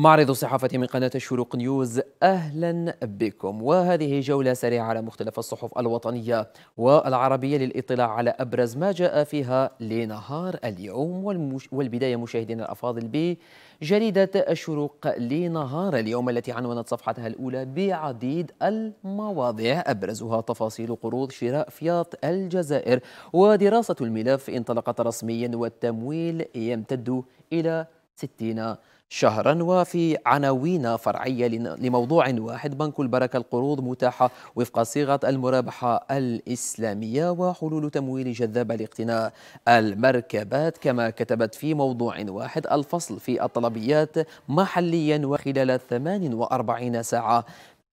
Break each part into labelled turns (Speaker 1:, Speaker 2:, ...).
Speaker 1: معرض الصحافة من قناة الشروق نيوز أهلا بكم وهذه جولة سريعة على مختلف الصحف الوطنية والعربية للإطلاع على أبرز ما جاء فيها لنهار اليوم والمش... والبداية مشاهدينا الأفاضل بجريدة الشروق لنهار اليوم التي عنونت صفحتها الأولى بعديد المواضيع أبرزها تفاصيل قروض شراء فياط الجزائر ودراسة الملف انطلقت رسميا والتمويل يمتد إلى 60 شهرا وفي عناوين فرعية لموضوع واحد بنك البركة القروض متاحة وفق صيغة المرابحة الإسلامية وحلول تمويل جذابة لاقتناء المركبات كما كتبت في موضوع واحد الفصل في الطلبيات محليا وخلال 48 ساعة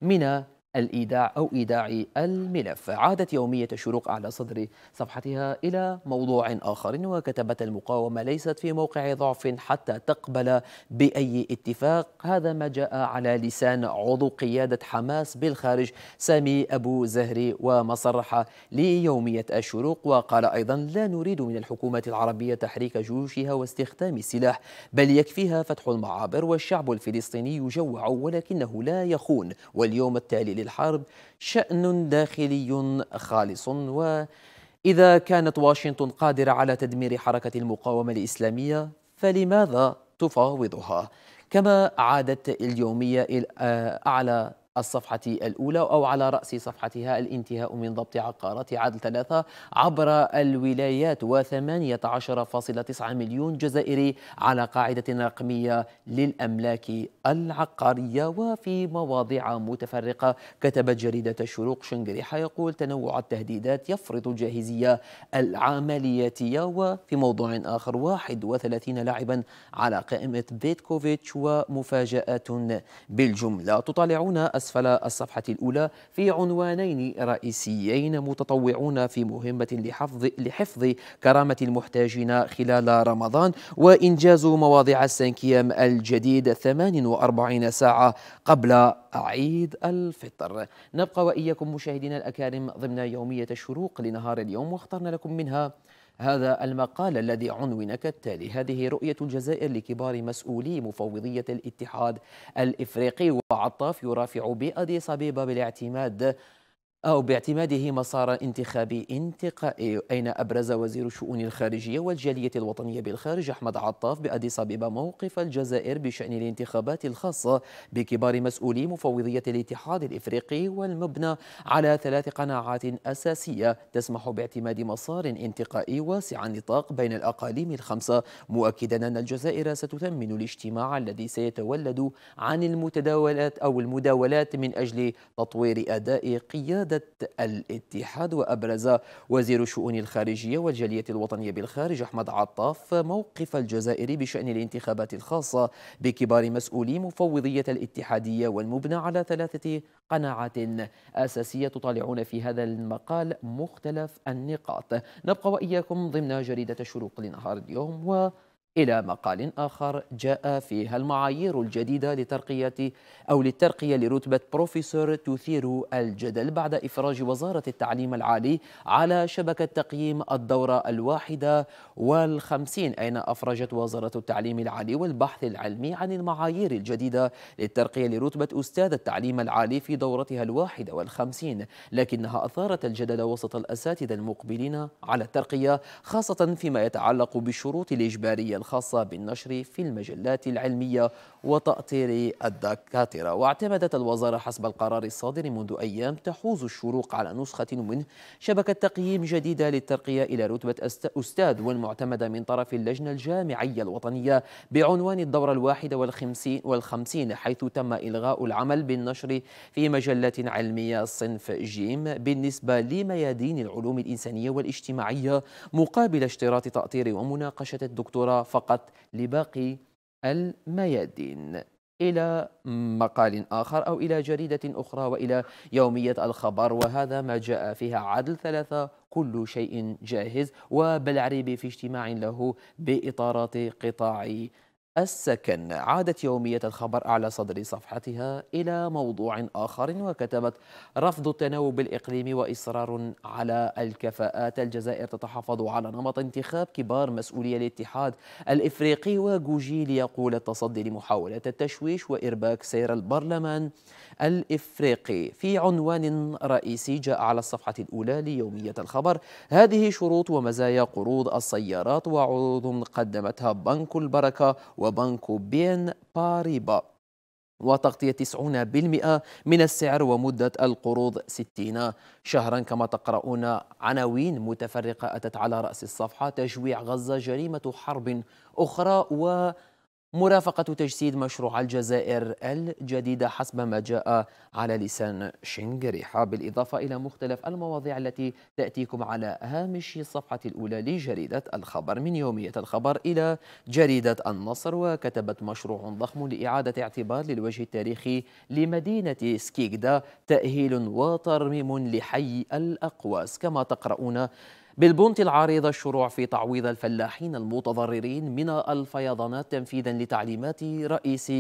Speaker 1: من الإيداع أو إيداع الملف عادت يومية الشروق على صدر صفحتها إلى موضوع آخر وكتبت المقاومة ليست في موقع ضعف حتى تقبل بأي اتفاق هذا ما جاء على لسان عضو قيادة حماس بالخارج سامي أبو زهري وما صرح ليومية الشروق وقال أيضا لا نريد من الحكومة العربية تحريك جيوشها واستخدام السلاح بل يكفيها فتح المعابر والشعب الفلسطيني يجوع ولكنه لا يخون واليوم التالي الحرب شأن داخلي خالص وإذا كانت واشنطن قادرة على تدمير حركة المقاومة الإسلامية فلماذا تفاوضها؟ كما عادت اليومية إلى آه، أعلى الصفحة الأولى أو على رأس صفحتها الانتهاء من ضبط عقارات عدل ثلاثة عبر الولايات و18.9 مليون جزائري على قاعدة رقمية للأملاك العقارية وفي مواضيع متفرقة كتبت جريدة الشروق شنقريحة يقول تنوع التهديدات يفرض الجاهزية العملياتية وفي موضوع آخر 31 لاعبا على قائمة بيتكوفيتش ومفاجآت بالجملة تطالعون أسفل الصفحة الأولى في عنوانين رئيسيين متطوعون في مهمة لحفظ, لحفظ كرامة المحتاجين خلال رمضان وإنجاز مواضيع السنكيام الجديد 48 ساعة قبل عيد الفطر نبقى وإياكم مشاهدينا الأكارم ضمن يومية الشروق لنهار اليوم واخترنا لكم منها هذا المقال الذي عنون كالتالي هذه رؤية الجزائر لكبار مسؤولي مفوضية الاتحاد الإفريقي وعطاف يرافع بأديس أبيبا بالاعتماد أو باعتماده مسار انتخابي انتقائي أين أبرز وزير شؤون الخارجية والجالية الوطنية بالخارج أحمد عطاف بأديس أبيبا موقف الجزائر بشأن الانتخابات الخاصة بكبار مسؤولي مفوضية الاتحاد الإفريقي والمبنى على ثلاث قناعات أساسية تسمح باعتماد مسار انتقائي واسع النطاق بين الأقاليم الخمسة مؤكدا أن الجزائر ستثمن الاجتماع الذي سيتولد عن المتداولات أو المداولات من أجل تطوير أداء قيادة ساندت الاتحاد وأبرز وزير الشؤون الخارجية والجالية الوطنية بالخارج أحمد عطاف موقف الجزائر بشأن الانتخابات الخاصة بكبار مسؤولي مفوضية الاتحادية والمبنى على ثلاثة قناعات أساسية تطالعون في هذا المقال مختلف النقاط نبقى وإياكم ضمن جريدة الشروق لنهار اليوم و إلى مقال آخر جاء فيها المعايير الجديدة لترقية أو للترقية لرتبة بروفيسور تثير الجدل بعد إفراج وزارة التعليم العالي على شبكة تقييم الدورة الواحدة والخمسين أين أفرجت وزارة التعليم العالي والبحث العلمي عن المعايير الجديدة للترقية لرتبة أستاذ التعليم العالي في دورتها الواحدة والخمسين لكنها أثارت الجدل وسط الأساتذة المقبلين على الترقية خاصة فيما يتعلق بالشروط الإجبارية الخاصة بالنشر في المجلات العلمية وتأطير الدكاترة واعتمدت الوزارة حسب القرار الصادر منذ أيام تحوز الشروق على نسخة منه شبكة تقييم جديدة للترقية إلى رتبة أستاذ والمعتمدة من طرف اللجنة الجامعية الوطنية بعنوان الدورة الواحدة والخمسين, والخمسين حيث تم إلغاء العمل بالنشر في مجلة علمية صنف جيم بالنسبة لميادين العلوم الإنسانية والاجتماعية مقابل اشتراط تأطير ومناقشة الدكتوراه فقط لباقي الميادين إلى مقال آخر أو إلى جريدة أخرى وإلى يومية الخبر وهذا ما جاء فيها عدل ثلاثة كل شيء جاهز وبلعريبي في اجتماع له بإطارات قطاع السكن عادت يومية الخبر أعلى صدر صفحتها إلى موضوع آخر وكتبت رفض التناوب الإقليمي وإصرار على الكفاءات الجزائر تتحفظ على نمط انتخاب كبار مسؤولي الاتحاد الإفريقي وجوجي ليقول التصدي لمحاولة التشويش وإرباك سير البرلمان الإفريقي في عنوان رئيسي جاء على الصفحة الأولى ليومية الخبر هذه شروط ومزايا قروض السيارات وعروض قدمتها بنك البركة وبنك بين باريبا وتغطية 90% من السعر ومدة القروض 60 شهرا كما تقرؤون عناوين متفرقة أتت على رأس الصفحة تجويع غزة جريمة حرب أخرى و مرافقة تجسيد مشروع الجزائر الجديدة حسب ما جاء على لسان شنغريحة بالإضافة إلى مختلف المواضيع التي تأتيكم على هامش الصفحة الأولى لجريدة الخبر من يومية الخبر إلى جريدة النصر وكتبت مشروع ضخم لإعادة اعتبار للوجه التاريخي لمدينة سكيكدا تأهيل وترميم لحي الأقواس كما تقرؤون بالبنت العريضة الشروع في تعويض الفلاحين المتضررين من الفيضانات تنفيذا لتعليمات رئيس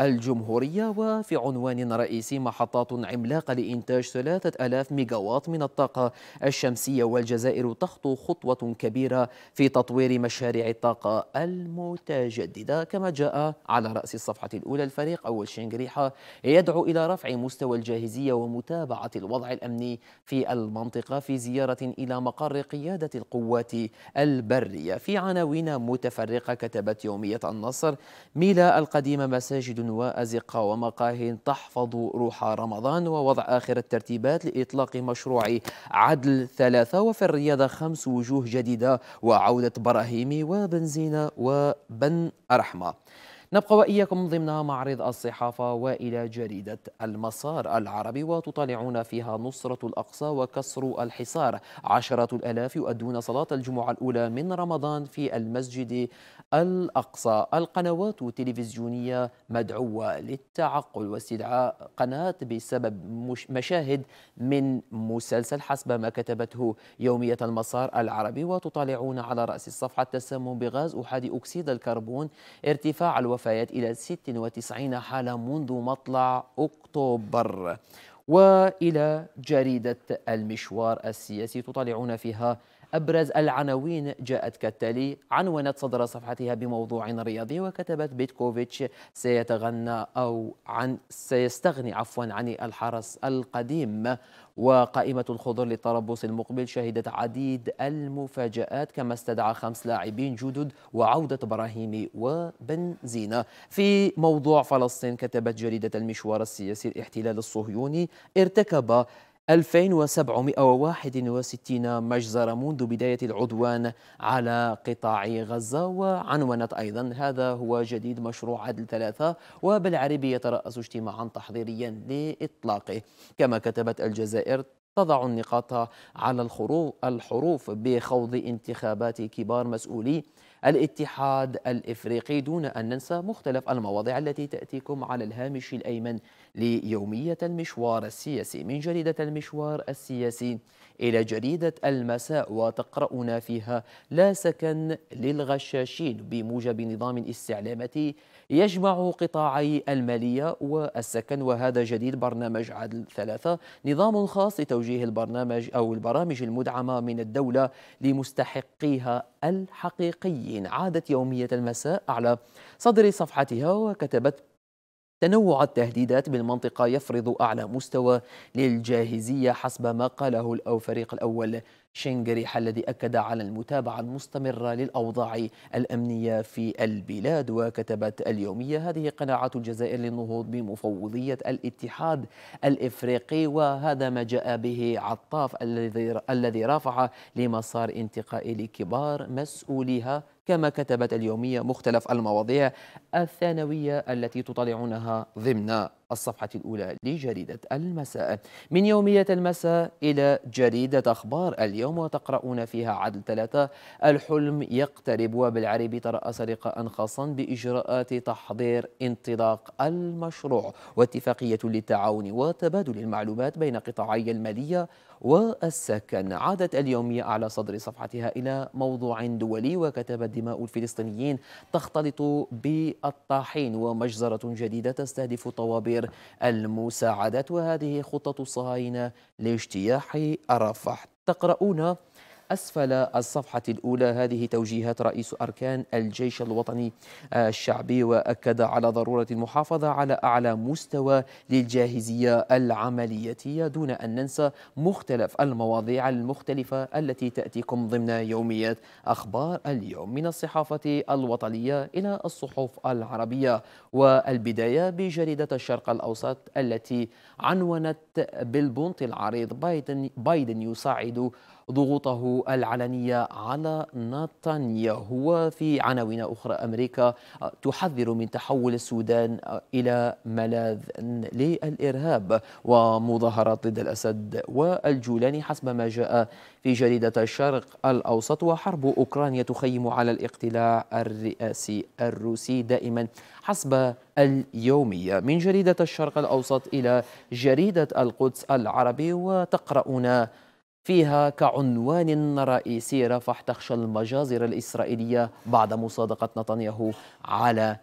Speaker 1: الجمهورية وفي عنوان رئيسي محطات عملاقة لإنتاج 3000 ميجاوات من الطاقة الشمسية والجزائر تخطو خطوة كبيرة في تطوير مشاريع الطاقة المتجددة كما جاء على رأس الصفحة الأولى الفريق أول شنغريحة يدعو إلى رفع مستوى الجاهزية ومتابعة الوضع الأمني في المنطقة في زيارة إلى مقر قيادة القوات البرية في عناوين متفرقة كتبت يومية النصر ميلا القديمة مساجد وأزقة ومقاه تحفظ روح رمضان ووضع آخر الترتيبات لإطلاق مشروع عدل ثلاثة وفي الرياضة خمس وجوه جديدة وعودة براهيمي وبنزينة وبن أرحمة نبقى وإياكم ضمن معرض الصحافة وإلى جريدة المسار العربي وتطالعون فيها نصرة الأقصى وكسر الحصار عشرة الألاف يؤدون صلاة الجمعة الأولى من رمضان في المسجد الأقصى القنوات التلفزيونية مدعوة للتعقل واستدعاء قناة بسبب مشاهد من مسلسل حسب ما كتبته يومية المسار العربي وتطالعون على رأس الصفحة التسمم بغاز أحادي أكسيد الكربون ارتفاع الو الوفيات إلى 96 حالة منذ مطلع أكتوبر والى جريده المشوار السياسي تطالعون فيها ابرز العناوين جاءت كالتالي عنونت صدر صفحتها بموضوع رياضي وكتبت بيتكوفيتش سيتغنى او عن سيستغني عفوا عن الحرس القديم وقائمة الخضر للتربص المقبل شهدت عديد المفاجآت كما استدعى خمس لاعبين جدد وعودة براهيمي وبنزينا في موضوع فلسطين كتبت جريدة المشوار السياسي الاحتلال الصهيوني ارتكب 2761 مجزرة منذ بداية العدوان على قطاع غزة وعنونت أيضا هذا هو جديد مشروع عدل ثلاثة وبالعربي يترأس اجتماعا تحضيريا لإطلاقه كما كتبت الجزائر تضع النقاط على الحروف بخوض انتخابات كبار مسؤولي الاتحاد الإفريقي دون أن ننسى مختلف المواضيع التي تأتيكم على الهامش الأيمن ليومية المشوار السياسي من جريدة المشوار السياسي إلى جريدة المساء وتقرأنا فيها لا سكن للغشاشين بموجب نظام استعلاماتي يجمع قطاعي المالية والسكن وهذا جديد برنامج عدل ثلاثة نظام خاص لتوجيه البرنامج أو البرامج المدعمة من الدولة لمستحقيها الحقيقيين عادت يومية المساء على صدر صفحتها وكتبت تنوع التهديدات بالمنطقة يفرض أعلى مستوى للجاهزية حسب ما قاله الفريق الأول شنجريح الذي أكد على المتابعة المستمرة للأوضاع الأمنية في البلاد وكتبت اليومية هذه قناعة الجزائر للنهوض بمفوضية الاتحاد الإفريقي وهذا ما جاء به عطاف الذي رافع لمسار انتقائي لكبار مسؤوليها كما كتبت اليومية مختلف المواضيع الثانوية التي تطلعونها ضمن الصفحة الأولى لجريدة المساء من يومية المساء إلى جريدة أخبار اليوم وتقرؤون فيها عدل ثلاثة الحلم يقترب وبالعريب ترأس لقاء خاصا بإجراءات تحضير انطلاق المشروع واتفاقية للتعاون وتبادل المعلومات بين قطاعي المالية والسكن عادت اليومية على صدر صفحتها إلى موضوع دولي وكتبت دماء الفلسطينيين تختلط بالطاحين ومجزرة جديدة تستهدف طوابير المساعدات وهذه خطة الصهاينة لاجتياح رفح تقرؤون أسفل الصفحة الأولى هذه توجيهات رئيس أركان الجيش الوطني الشعبي وأكد على ضرورة المحافظة على أعلى مستوى للجاهزية العملياتية دون أن ننسى مختلف المواضيع المختلفة التي تأتيكم ضمن يوميات أخبار اليوم من الصحافة الوطنية إلى الصحف العربية والبداية بجريدة الشرق الأوسط التي عنونت بالبنط العريض بايدن, بايدن يساعد ضغوطه العلنية على نتنياهو في عناوين أخرى أمريكا تحذر من تحول السودان إلى ملاذ للإرهاب ومظاهرات ضد الأسد والجولاني حسب ما جاء في جريدة الشرق الأوسط وحرب أوكرانيا تخيم على الاقتلاع الرئاسي الروسي دائما حسب اليومية من جريدة الشرق الأوسط إلى جريدة القدس العربي وتقرؤون فيها كعنوان رئيسي رفح تخشى المجازر الإسرائيلية بعد مصادقة نتنياهو على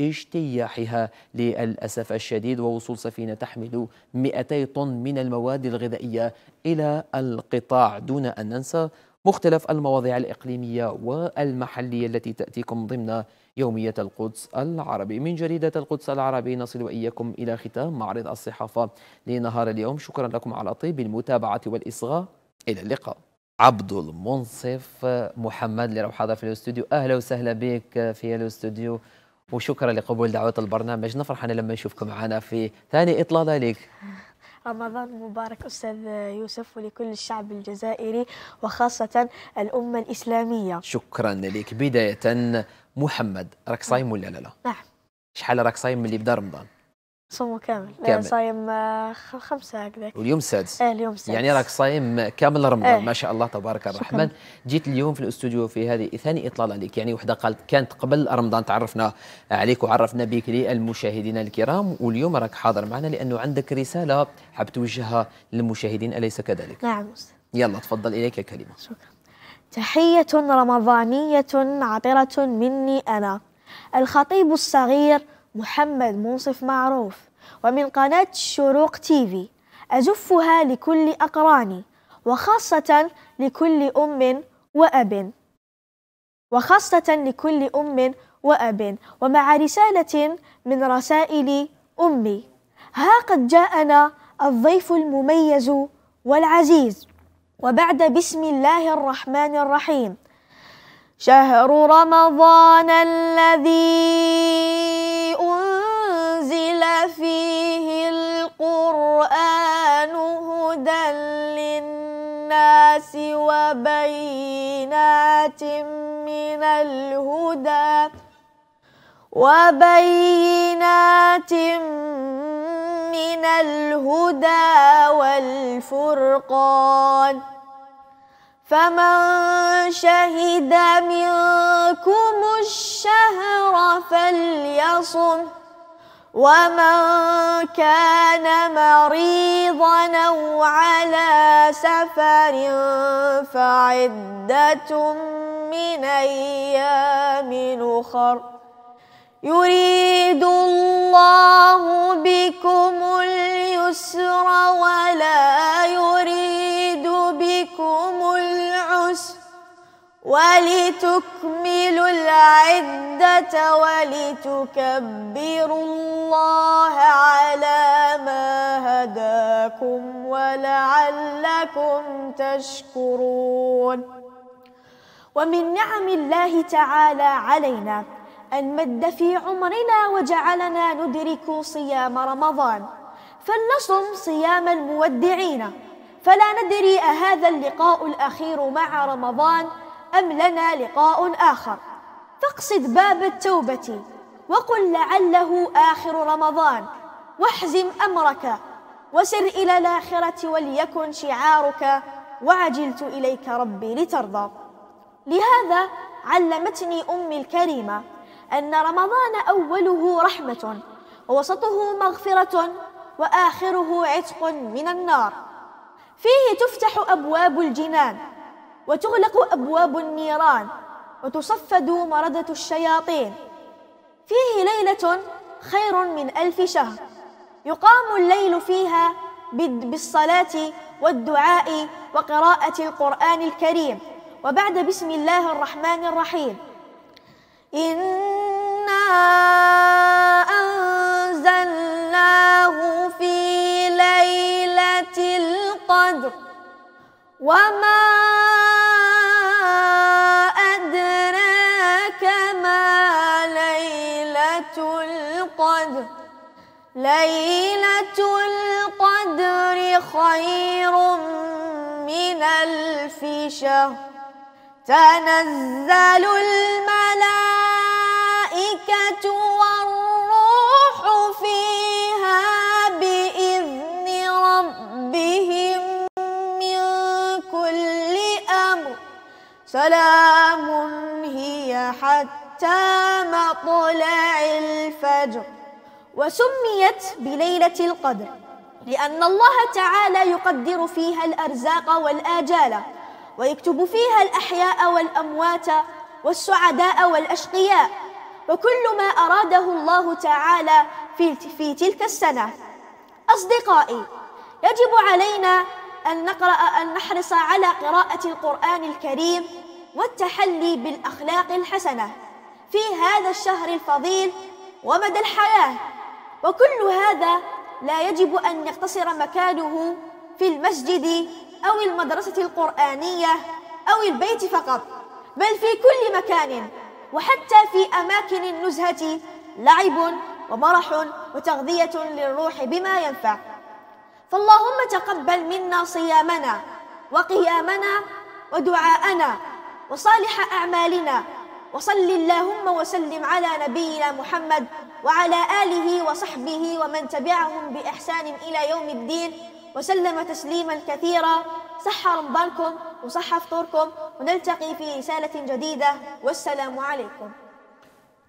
Speaker 1: اجتياحها للأسف الشديد ووصول سفينة تحمل 200 طن من المواد الغذائية إلى القطاع دون أن ننسى مختلف المواضيع الإقليمية والمحلية التي تأتيكم ضمن يومية القدس العربي من جريدة القدس العربي نصل وإياكم إلى ختام معرض الصحافة لنهار اليوم شكرا لكم على طيب المتابعة والإصغاء الى اللقاء عبد المنصف محمد لو حاضر في الاستوديو اهلا وسهلا بك في الاستوديو وشكرا لقبول دعوه البرنامج نفرح انا لما نشوفك معنا في ثاني اطلاله لك
Speaker 2: رمضان مبارك أستاذ يوسف ولكل الشعب الجزائري وخاصة الأمة الإسلامية
Speaker 1: شكرا لك بداية محمد راك صايم ولا لا لا؟ نعم شحال راك صايم من اللي بدا رمضان؟
Speaker 2: صوم كامل, كامل. صايم آه، خمسة هكذا واليوم
Speaker 1: السادس ايه اليوم السادس يعني راك صايم كامل رمضان ايه. ما شاء الله تبارك الرحمن جيت اليوم في الاستوديو في هذه ثاني اطلال عليك يعني وحده قالت كانت قبل رمضان تعرفنا عليك وعرفنا بك للمشاهدين الكرام واليوم راك حاضر معنا لانه عندك رساله حاب توجهها للمشاهدين اليس كذلك نعم أستاذ يلا تفضل اليك الكلمه شكرا
Speaker 2: تحيه رمضانيه عطره مني انا الخطيب الصغير محمد منصف معروف ومن قناة شروق تيفي أزفها لكل أقراني وخاصة لكل أم وأب وخاصة لكل أم وأب ومع رسالة من رسائل أمي ها قد جاءنا الضيف المميز والعزيز وبعد بسم الله الرحمن الرحيم شهر رمضان الذي القرآن هدى للناس وبينات من الهدى وبينات من الهدى والفرقان فمن شهد منكم الشهر فليصم ومن كان مريضا أو على سفر فعدة من أيام أخر يريد الله بكم اليسر ولا يريد بكم العسر ولتكملوا العدة ولتكبروا الله على ما هداكم ولعلكم تشكرون ومن نعم الله تعالى علينا أن مد في عمرنا وجعلنا ندرك صيام رمضان فلنصم صيام المودعين فلا ندري أهذا اللقاء الأخير مع رمضان أم لنا لقاء آخر فاقصد باب التوبة وقل لعله آخر رمضان واحزم أمرك وسر إلى الآخرة وليكن شعارك وعجلت إليك ربي لترضى لهذا علمتني أمي الكريمة أن رمضان أوله رحمة ووسطه مغفرة وآخره عتق من النار فيه تفتح أبواب الجنان وتغلق أبواب النيران وتصفد مردة الشياطين فيه ليلة خير من ألف شهر يقام الليل فيها بالصلاة والدعاء وقراءة القرآن الكريم وبعد بسم الله الرحمن الرحيم إنا أنزلناه في ليلة القدر وما ليلة القدر خير من ألف شهر تنزل الملائكة والروح فيها بإذن ربهم من كل أمر سلام هي حتى مطلع الفجر وسميت بليلة القدر لأن الله تعالى يقدر فيها الأرزاق والآجال ويكتب فيها الأحياء والأموات والسعداء والأشقياء وكل ما أراده الله تعالى في, في تلك السنة أصدقائي يجب علينا أن نقرأ أن نحرص على قراءة القرآن الكريم والتحلي بالأخلاق الحسنة في هذا الشهر الفضيل ومدى الحياة وكل هذا لا يجب أن يقتصر مكانه في المسجد أو المدرسة القرآنية أو البيت فقط بل في كل مكان وحتى في أماكن النزهة لعب ومرح وتغذية للروح بما ينفع فاللهم تقبل منا صيامنا وقيامنا ودعاءنا وصالح أعمالنا وصل اللهم وسلم على نبينا محمد وعلى آله وصحبه ومن تبعهم بإحسان إلى يوم الدين وسلم تسليما كثيرا صح رمضانكم وصح فطوركم ونلتقي في رسالة جديدة والسلام عليكم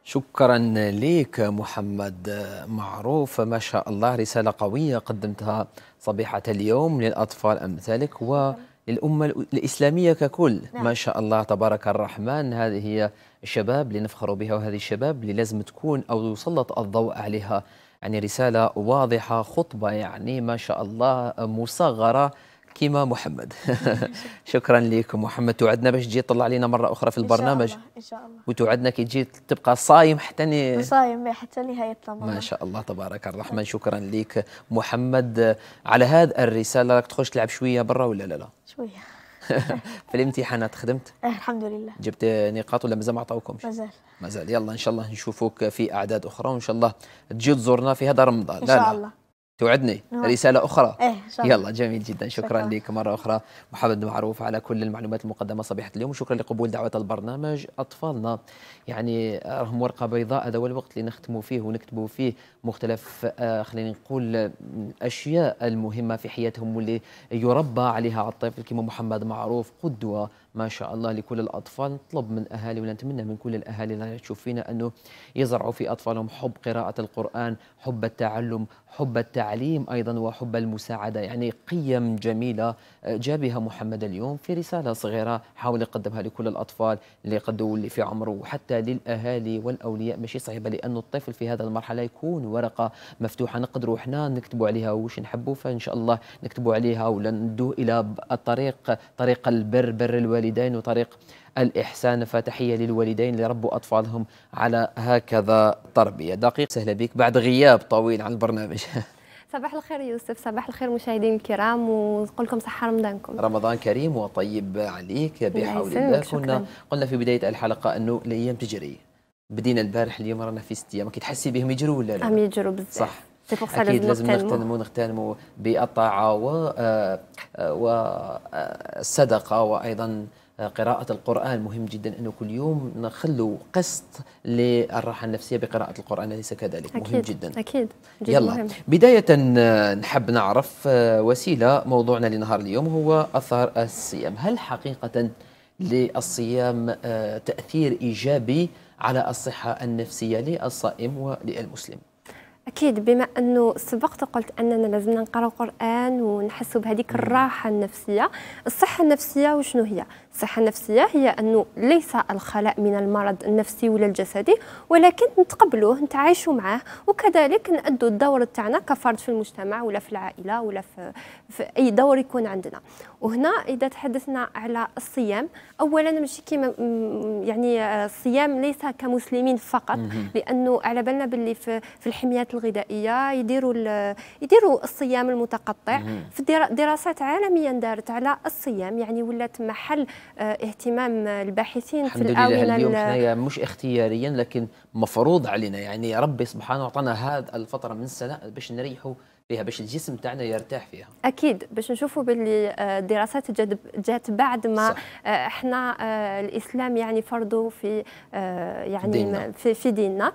Speaker 1: شكرا لك محمد معروف ما شاء الله رسالة قوية قدمتها صبيحة اليوم للأطفال أمثالك و للأمة الإسلامية ككل نعم. ما شاء الله تبارك الرحمن هذه هي الشباب اللي نفخر بها وهذه الشباب اللي لازم تكون أو يسلط الضوء عليها يعني رسالة واضحة خطبة يعني ما شاء الله مصغرة كيما محمد شكرا لكم محمد توعدنا باش تجي تطلع علينا مره اخرى في البرنامج ان شاء الله, إن شاء الله. وتوعدنا كي تجي تبقى صايم حتى ني...
Speaker 2: صايم إيه، حتى نهايه رمضان ما شاء
Speaker 1: الله تبارك الرحمن شكرا لك محمد على هذه الرساله راك تخرج تلعب شويه برا ولا لا لا شويه في الامتحانات خدمت؟
Speaker 2: اه الحمد لله
Speaker 1: جبت نقاط ولا مازال ما عطاوكمش؟ مازال مازال يلا ان شاء الله نشوفوك في اعداد اخرى وان شاء الله تجي تزورنا في هذا رمضان ان شاء الله لا. توعدني أوه. رسالة أخرى إيه شاء يلا جميل جدا شكرا, شكرا. لك مرة أخرى محمد معروف على كل المعلومات المقدمة صباحة اليوم وشكرا لقبول دعوة البرنامج أطفالنا يعني راهم ورقة بيضاء هذا هو الوقت اللي نختموا فيه ونكتبوا فيه مختلف آه خلينا نقول الأشياء المهمة في حياتهم واللي يربى عليها الطفل كما محمد معروف قدوة ما شاء الله لكل الاطفال نطلب من اهالي ونتمنى من كل الاهالي اللي تشوف فينا انه يزرعوا في اطفالهم حب قراءه القران حب التعلم حب التعليم ايضا وحب المساعده يعني قيم جميله جابها محمد اليوم في رساله صغيره حاول يقدمها لكل الاطفال اللي قدوا واللي في عمره وحتى للاهالي والاولياء ماشي صعيبه لانه الطفل في هذا المرحله يكون ورقه مفتوحه نقدروا احنا نكتبوا عليها وش نحبوا فان شاء الله نكتبوا عليها ولا ندوه الى الطريق طريق البر بر الوالد الوالدين وطريق الإحسان فتحية للوالدين ربوا أطفالهم على هكذا تربية دقيق سهلة بك بعد غياب طويل عن البرنامج
Speaker 3: صباح الخير يوسف صباح الخير مشاهدين الكرام ونقول لكم صحة رمضانكم
Speaker 1: رمضان كريم وطيب عليك بحول الله كنا قلنا في بداية الحلقة أنه الأيام تجري بدينا البارح اليوم رانا في ست ايام كي تحسي بهم يجروا ولا لا؟ هم
Speaker 3: يجروا بزاف صح سي بور سا اكيد لازم نغتنموا
Speaker 1: نغتنموا بالطاعه و آه، آه، والصدقه آه، وايضا قراءة القرآن مهم جدا أنه كل يوم نخلو قسط للراحة النفسية بقراءة القرآن أليس كذلك أكيد مهم جدا أكيد جدا يلا مهم. بداية نحب نعرف وسيلة موضوعنا لنهار اليوم هو أثر الصيام هل حقيقة للصيام تأثير إيجابي على الصحة النفسية للصائم وللمسلم اكيد
Speaker 3: بما انه سبقت وقلت اننا لازمنا نقراو قران ونحسوا بهذيك الراحه النفسيه الصحه النفسيه وشنو هي الصحه النفسيه هي انه ليس الخلاء من المرض النفسي ولا الجسدي ولكن نتقبلوه نتعايشوا معاه وكذلك نأدوا الدور تاعنا كفرد في المجتمع ولا في العائله ولا في, في اي دور يكون عندنا وهنا اذا تحدثنا على الصيام اولا ماشي كيما يعني الصيام ليس كمسلمين فقط لانه على بالنا باللي في, في الحميات الغذائيه يديروا يديروا الصيام المتقطع في دراسات عالميه دارت على الصيام يعني ولات محل آه، اهتمام الباحثين الحمد في الآونة اليوم احنا
Speaker 1: مش اختياريا لكن مفروض علينا يعني ربي سبحانه وعطانا هذا الفترة من السنة باش نريحوا فيها باش الجسم تاعنا يرتاح فيها
Speaker 3: اكيد باش نشوفوا باللي الدراسات آه، جات بعد ما صح. آه، احنا الاسلام يعني فرضوا في يعني ديننا. في, في ديننا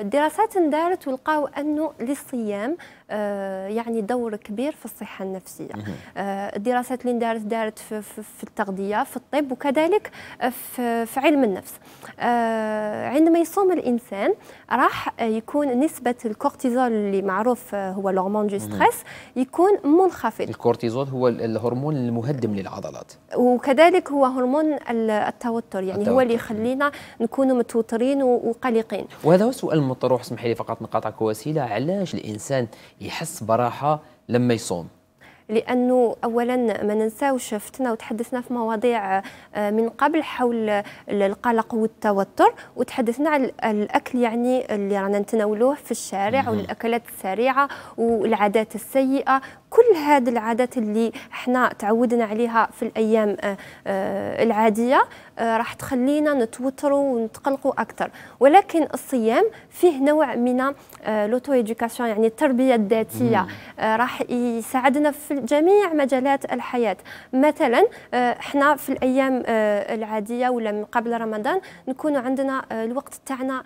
Speaker 3: الدراسات اندارت ولقاو انه للصيام آه، يعني دور كبير في الصحه النفسيه آه، الدراسات اللي دارت دارت في, في التغذيه في الطب وكذلك في, في علم النفس آه، عندما يصوم الانسان راح يكون نسبه الكورتيزول اللي معروف هو الهرمون دو ستريس يكون منخفض
Speaker 1: الكورتيزول هو الهرمون المهدم للعضلات
Speaker 3: وكذلك هو هرمون التوتر يعني التوتر. هو اللي يخلينا
Speaker 1: نكونوا متوترين
Speaker 3: وقلقين
Speaker 1: وهذا هو السؤال المطروح اسمحي لي فقط نقاطعك وسيله علاش الانسان يحس براحه لما يصوم
Speaker 3: لانه اولا ما ننساوش فتنا وتحدثنا في مواضيع آه، من قبل حول القلق والتوتر وتحدثنا على الاكل يعني اللي رانا نتناولوه في الشارع والاكلات السريعه والعادات السيئه كل هذه العادات اللي حنا تعودنا عليها في الايام آه، آه، العاديه آه، راح تخلينا نتوتروا ونتقلقوا اكثر ولكن الصيام فيه نوع من لوتو ايديوكاسيون يعني التربيه الذاتيه راح يساعدنا في جميع مجالات الحياه مثلا حنا في الايام العاديه ولا من قبل رمضان نكون عندنا الوقت تاعنا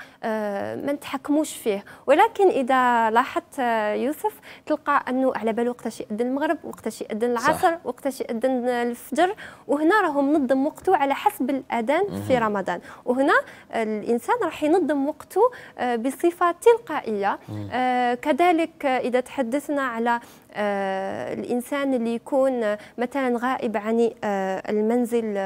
Speaker 3: ما نتحكموش فيه ولكن اذا لاحظت يوسف تلقى انه على بال وقتاش وقتاش ياذن المغرب وقتاش ياذن العصر وقتاش ياذن الفجر وهنا راهو منظم وقته على حسب الاذان في رمضان وهنا الانسان راح ينظم وقته آه، بصفه تلقائيه آه، كذلك اذا تحدثنا على آه، الانسان اللي يكون مثلا غائب عن المنزل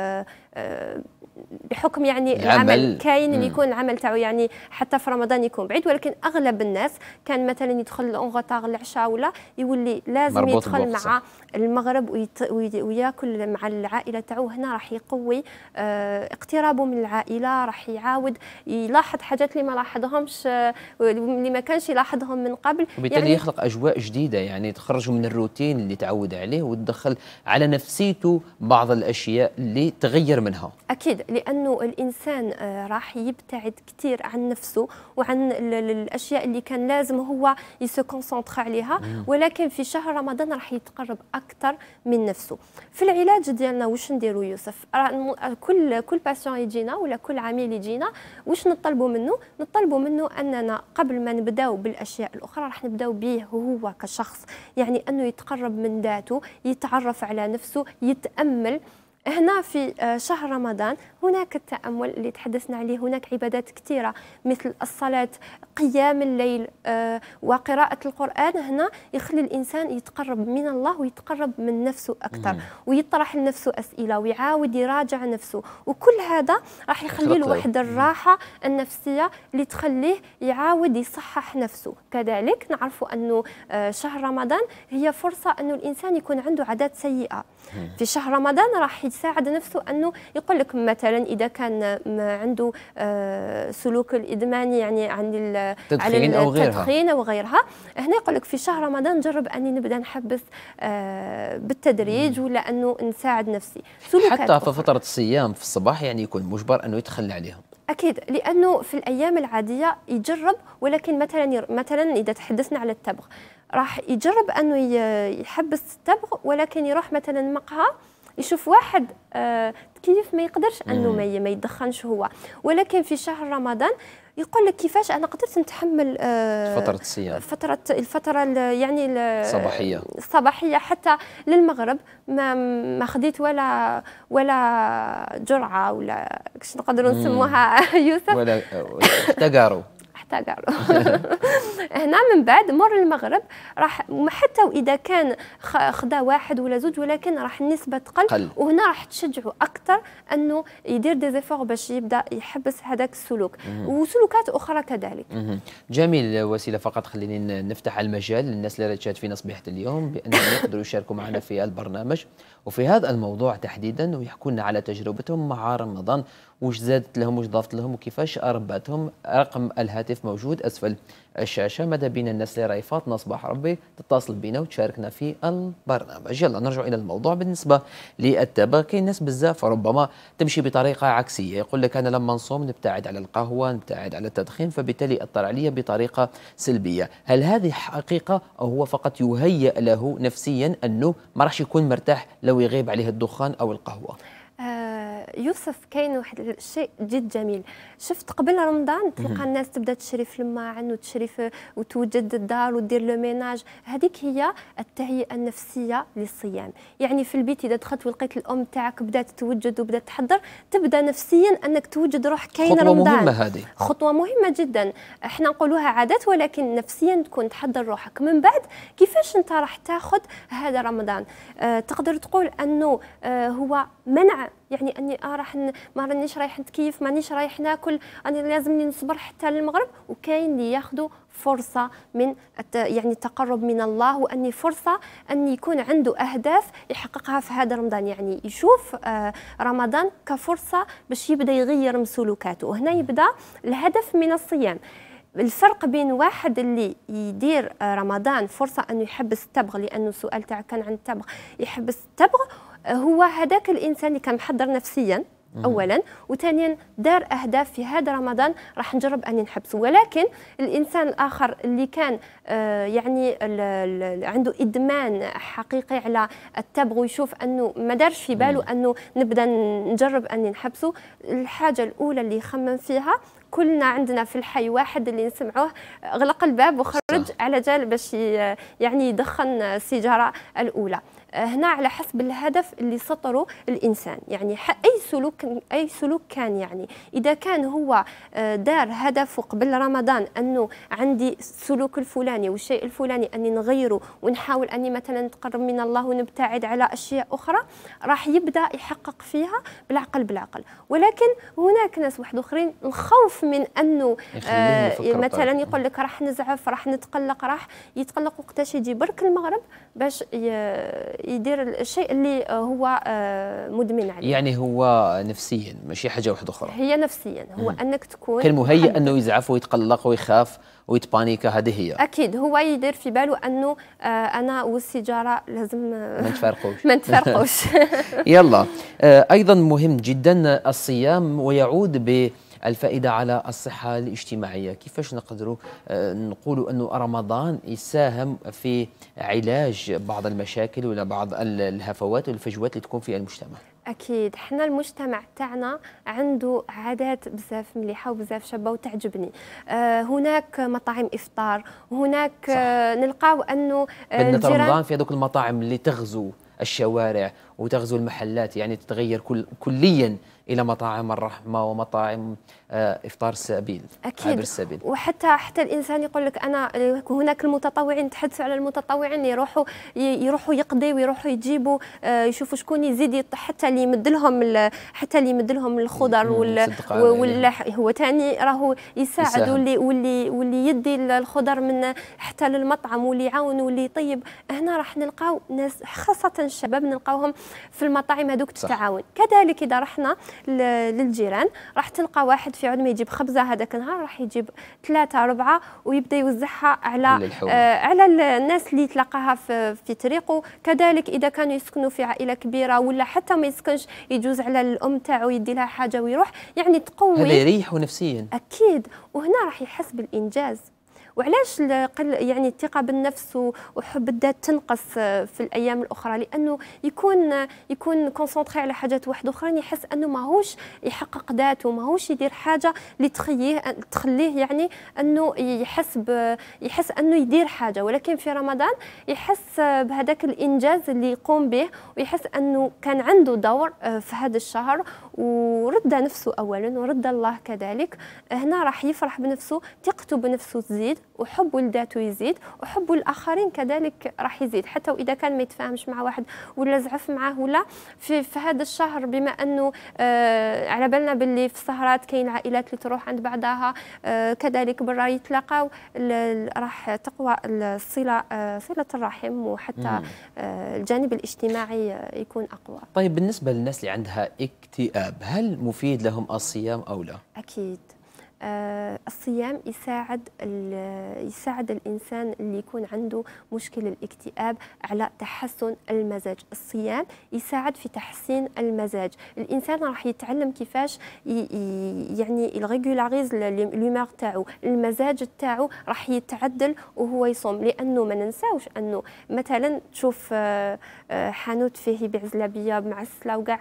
Speaker 3: بحكم يعني العمل, كاين اللي يكون العمل تاعو يعني حتى في رمضان يكون بعيد ولكن اغلب الناس كان مثلا يدخل اون غوتار العشاء ولا يولي لازم يدخل مع المغرب ويت... وياكل مع العائله تاعو هنا راح يقوي اه اقترابه من العائله راح يعاود يلاحظ حاجات اللي ما لاحظهمش آه، اللي ما كانش يلاحظهم من قبل
Speaker 1: وبالتالي يعني يخلق اجواء جديده يعني تخرجوا من الروتين اللي تعود عليه وتدخل على نفسيته بعض الاشياء اللي تغير منها
Speaker 3: اكيد لانه الانسان آه، راح يبتعد كثير عن نفسه وعن الاشياء اللي كان لازم هو يسكونسونتر عليها ولكن في شهر رمضان راح يتقرب اكثر من نفسه في العلاج ديالنا واش نديروا يوسف كل كل باسيون يجينا ولا كل عميل يجينا واش نطلبوا منه نطلبوا منه اننا قبل ما نبداو بالاشياء الاخرى راح نبداو به هو كشخص يعني انه يتقرب من ذاته يتعرف على نفسه يتامل هنا في آه، شهر رمضان هناك التأمل اللي تحدثنا عليه هناك عبادات كثيرة مثل الصلاة قيام الليل آه، وقراءة القرآن هنا يخلي الإنسان يتقرب من الله ويتقرب من نفسه أكثر ويطرح لنفسه أسئلة ويعاود يراجع نفسه وكل هذا راح يخلي له واحد طيب. الراحة النفسية اللي تخليه يعاود يصحح نفسه كذلك نعرف أنه آه، شهر رمضان هي فرصة أنه الإنسان يكون عنده عادات سيئة في شهر رمضان راح يساعد نفسه أنه يقول لك مثلا مثلا اذا كان عنده آه، سلوك الادمان يعني عن التدخين او غيرها التدخين او غيرها هنا يقول لك في شهر رمضان نجرب اني نبدا نحبس آه، بالتدريج ولا انه نساعد نفسي حتى في
Speaker 1: فتره الصيام في الصباح يعني يكون مجبر انه يتخلى عليهم
Speaker 3: اكيد لانه في الايام العاديه يجرب ولكن مثلا مثلا اذا تحدثنا على التبغ راح يجرب انه يحبس التبغ ولكن يروح مثلا مقهى يشوف واحد آه، كيف ما يقدرش انه ما ما يدخنش هو ولكن في شهر رمضان يقول لك كيفاش انا قدرت نتحمل آه، فتره
Speaker 1: الصيام فتره
Speaker 3: الفتره يعني الصباحيه الصباحيه حتى للمغرب ما ما خديت ولا ولا جرعه ولا كش نقدروا نسموها يوسف ولا
Speaker 1: احتقروا آه،
Speaker 3: حتى هنا من بعد مر المغرب راح حتى واذا كان خدا واحد ولا زوج ولكن راح النسبه تقل قل. وهنا راح تشجعوا اكثر انه يدير دي زيفور باش يبدا يحبس هذاك السلوك وسلوكات اخرى كذلك
Speaker 1: جميل وسيله فقط خليني نفتح المجال للناس اللي تشاهد فينا صبيحه اليوم بانهم يقدروا يشاركوا معنا في البرنامج وفي هذا الموضوع تحديدا ويحكوا لنا على تجربتهم مع رمضان واش زادت لهم واش ضافت لهم وكيفاش ربعتهم رقم الهاتف موجود اسفل الشاشه ماذا بين الناس اللي راهي فاطمه صباح ربي تتصل بنا وتشاركنا في البرنامج يلا نرجع الى الموضوع بالنسبه للتبغ كاين ناس بزاف ربما تمشي بطريقه عكسيه يقول لك انا لما نصوم نبتعد على القهوه نبتعد على التدخين فبالتالي اثر علي بطريقه سلبيه هل هذه حقيقه او هو فقط يهيئ له نفسيا انه ما راحش يكون مرتاح لو يغيب عليه الدخان او القهوه
Speaker 3: آه، يوسف كاين واحد الشيء جد جميل شفت قبل رمضان تلقى الناس تبدا تشري في الماعن وتشري في وتوجد الدار ودير لو ميناج هذيك هي التهيئه النفسيه للصيام يعني في البيت اذا دخلت ولقيت الام تاعك بدات توجد وبدات تحضر تبدا نفسيا انك توجد روحك كاين رمضان خطوه مهمه هذه خطوه مهمه جدا احنا نقولوها عادات ولكن نفسيا تكون تحضر روحك من بعد كيفاش انت راح تاخذ هذا رمضان آه تقدر تقول انه آه هو منع يعني اني اه راح ما رانيش رايح نتكيف مانيش رايح ناكل انا لازمني نصبر حتى المغرب وكاين اللي ياخذوا فرصه من يعني التقرب من الله واني فرصه ان يكون عنده اهداف يحققها في هذا رمضان يعني يشوف آه، رمضان كفرصه باش يبدا يغير من سلوكاته وهنا يبدا الهدف من الصيام الفرق بين واحد اللي يدير آه، رمضان فرصه انه يحبس التبغ لانه السؤال تاعك كان عن التبغ يحبس التبغ هو هذاك الانسان اللي كان محضر نفسيا اولا وثانيا دار اهداف في هذا رمضان راح نجرب اني نحبس ولكن الانسان الاخر اللي كان آه، يعني عنده ادمان حقيقي على التبغ ويشوف انه ما دارش في باله انه نبدا نجرب اني نحبسه الحاجه الاولى اللي يخمم فيها كلنا عندنا في الحي واحد اللي نسمعوه غلق الباب وخرج على جال باش يعني يدخن السيجاره الاولى هنا على حسب الهدف اللي سطره الانسان يعني اي سلوك اي سلوك كان يعني اذا كان هو آه، دار هدف قبل رمضان انه عندي السلوك الفلاني والشيء الفلاني اني نغيره ونحاول اني مثلا نتقرب من الله ونبتعد على اشياء اخرى راح يبدا يحقق فيها بالعقل بالعقل ولكن هناك ناس واحد اخرين الخوف من انه آه مثلا طيب. يقول لك راح نزعف راح نتقلق راح يتقلق وقتاش يجي برك المغرب باش يدير الشيء اللي هو آه، مدمن عليه
Speaker 1: يعني هو نفسيا ماشي حاجه واحده اخرى
Speaker 3: هي نفسيا هو مم. انك تكون كان مهيئ انه
Speaker 1: يزعف ويتقلق ويخاف ويتبانيكا هذه هي
Speaker 3: اكيد هو يدير في باله انه آه انا والسيجاره لازم آه، ما
Speaker 1: نتفارقوش ما نتفارقوش يلا آه ايضا مهم جدا الصيام ويعود ب الفائدة على الصحة الاجتماعية كيفاش نقدروا آه، نقولوا أنه رمضان يساهم في علاج بعض المشاكل ولا بعض الهفوات والفجوات اللي تكون في المجتمع
Speaker 3: اكيد حنا المجتمع تاعنا عنده عادات بزاف مليحه وبزاف شابه وتعجبني آه هناك مطاعم افطار هناك آه نلقاو انه آه رمضان
Speaker 1: في هذوك المطاعم اللي تغزو الشوارع وتغزو المحلات يعني تتغير كل كليا إلى مطاعم الرحمة ومطاعم آه، افطار السبيل أكيد. عبر السبيل
Speaker 3: وحتى حتى الانسان يقول لك انا هناك المتطوعين تحدثوا على المتطوعين يروحوا يروحوا يقضي ويروحوا يجيبوا آه، يشوفوا شكون يزيد حتى اللي يمد لهم حتى اللي يمد لهم الخضر وال هو ثاني راهو يساعد واللي واللي واللي يدي الخضر من حتى للمطعم واللي يعاون واللي يطيب هنا راح نلقاو ناس خاصه الشباب نلقاوهم في المطاعم هذوك التعاون كذلك اذا رحنا للجيران راح تلقى واحد في عود ما يجيب خبزه هذاك النهار راح يجيب ثلاثه اربعه ويبدا يوزعها على آه على الناس اللي تلقاها في, في طريقه كذلك اذا كانوا يسكنوا في عائله كبيره ولا حتى ما يسكنش يجوز على الام تاعو يدي لها حاجه ويروح يعني تقوي هذا يريحه نفسيا اكيد وهنا راح يحس بالانجاز وعلاش يعني الثقه بالنفس وحب الذات تنقص آه، في الايام الاخرى لانه يكون آه، يكون كونسونطري على حاجات واحد اخرى يعني يحس انه ماهوش يحقق ذاته ماهوش يدير حاجه اللي تخليه تخليه يعني انه يحس يحس انه يدير حاجه ولكن في رمضان يحس آه، بهذاك الانجاز اللي يقوم به ويحس انه كان عنده دور في هذا الشهر ورد نفسه اولا ورد الله كذلك هنا راح يفرح بنفسه ثقته بنفسه تزيد وحبه لذاته يزيد وحبه للاخرين كذلك راح يزيد حتى واذا كان ما يتفاهمش مع واحد ولا زعف معاه ولا في, في هذا الشهر بما انه آه على بالنا باللي في السهرات كاين عائلات اللي تروح عند بعضها آه كذلك برا يتلاقاو راح تقوى الصله آه صله الرحم وحتى آه الجانب الاجتماعي يكون اقوى
Speaker 1: طيب بالنسبه للناس اللي عندها اكتئاب هل مفيد لهم الصيام او لا
Speaker 3: اكيد آه، الصيام يساعد يساعد الانسان اللي يكون عنده مشكل الاكتئاب على تحسن المزاج الصيام يساعد في تحسين المزاج الانسان راح يتعلم كيفاش يعني الريغولاريز لومور تاعو المزاج تاعو راح يتعدل وهو يصوم لانه ما ننساوش انه مثلا تشوف آه، آه، حانوت فيه بيع زلابيه مع وكاع